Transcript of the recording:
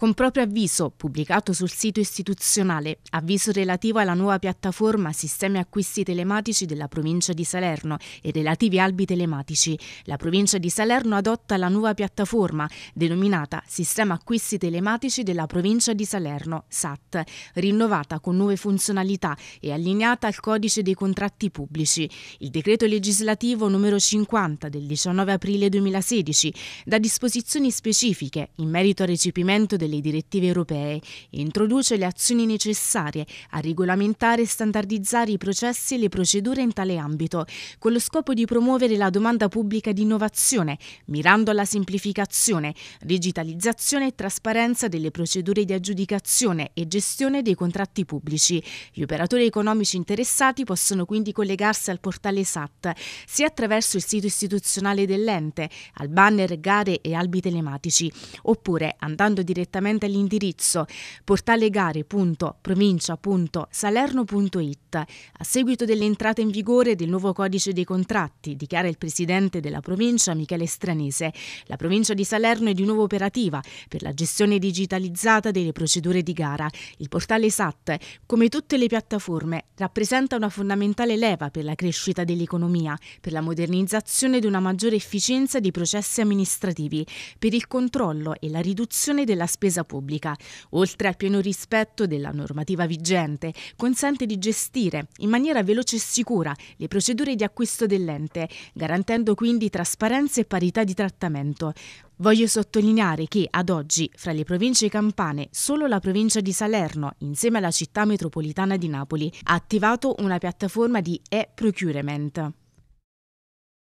Con proprio avviso, pubblicato sul sito istituzionale, avviso relativo alla nuova piattaforma Sistemi Acquisti Telematici della provincia di Salerno e relativi albi telematici, la provincia di Salerno adotta la nuova piattaforma denominata Sistema Acquisti Telematici della provincia di Salerno, SAT, rinnovata con nuove funzionalità e allineata al codice dei contratti pubblici. Il decreto legislativo numero 50 del 19 aprile 2016 dà disposizioni specifiche in merito al recepimento del delle direttive europee e introduce le azioni necessarie a regolamentare e standardizzare i processi e le procedure in tale ambito, con lo scopo di promuovere la domanda pubblica di innovazione, mirando alla semplificazione, digitalizzazione e trasparenza delle procedure di aggiudicazione e gestione dei contratti pubblici. Gli operatori economici interessati possono quindi collegarsi al portale SAT, sia attraverso il sito istituzionale dell'ente, al banner gare e albi telematici, oppure andando direttamente direttamente all'indirizzo portalegare.provincia.salerno.it. A seguito dell'entrata in vigore del nuovo codice dei contratti, dichiara il presidente della provincia Michele Stranese, la provincia di Salerno è di nuovo operativa per la gestione digitalizzata delle procedure di gara. Il portale SAT, come tutte le piattaforme, rappresenta una fondamentale leva per la crescita dell'economia, per la modernizzazione di una maggiore efficienza dei processi amministrativi, per il controllo e la riduzione della spesa spesa pubblica. Oltre al pieno rispetto della normativa vigente, consente di gestire in maniera veloce e sicura le procedure di acquisto dell'ente, garantendo quindi trasparenza e parità di trattamento. Voglio sottolineare che ad oggi fra le province campane solo la provincia di Salerno, insieme alla città metropolitana di Napoli, ha attivato una piattaforma di e-procurement.